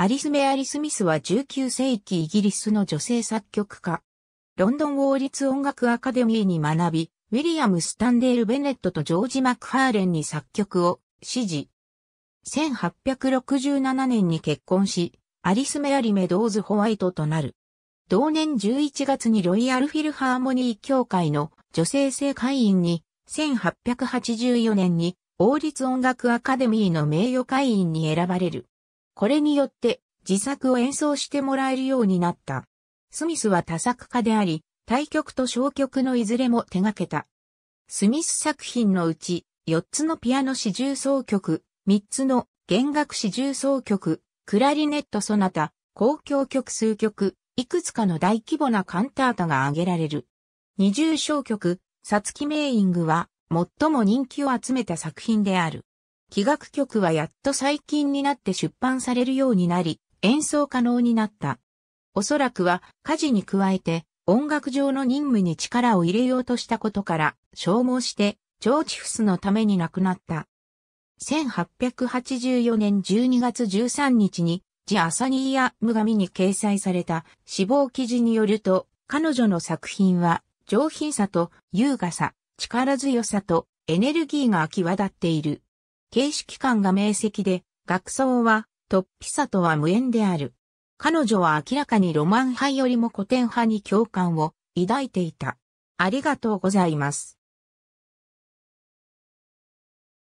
アリス・メアリ・スミスは19世紀イギリスの女性作曲家。ロンドン王立音楽アカデミーに学び、ウィリアム・スタンデール・ベネットとジョージ・マクファーレンに作曲を指示。1867年に結婚し、アリス・メアリ・メドーズ・ホワイトとなる。同年11月にロイヤル・フィルハーモニー協会の女性性会員に、1884年に王立音楽アカデミーの名誉会員に選ばれる。これによって自作を演奏してもらえるようになった。スミスは多作家であり、対曲と小曲のいずれも手掛けた。スミス作品のうち、4つのピアノ四重奏曲、3つの弦楽四重奏曲、クラリネットソナタ、公共曲数曲、いくつかの大規模なカンタータが挙げられる。二重小曲、サツキメーイングは、最も人気を集めた作品である。器楽曲はやっと最近になって出版されるようになり、演奏可能になった。おそらくは家事に加えて音楽上の任務に力を入れようとしたことから消耗してジョーチフスのために亡くなった。1884年12月13日にジ・アサニーヤ・ムガミに掲載された死亡記事によると彼女の作品は上品さと優雅さ、力強さとエネルギーが際立っている。形式感が明晰で、学装は、突飛さとは無縁である。彼女は明らかにロマン派よりも古典派に共感を抱いていた。ありがとうございます。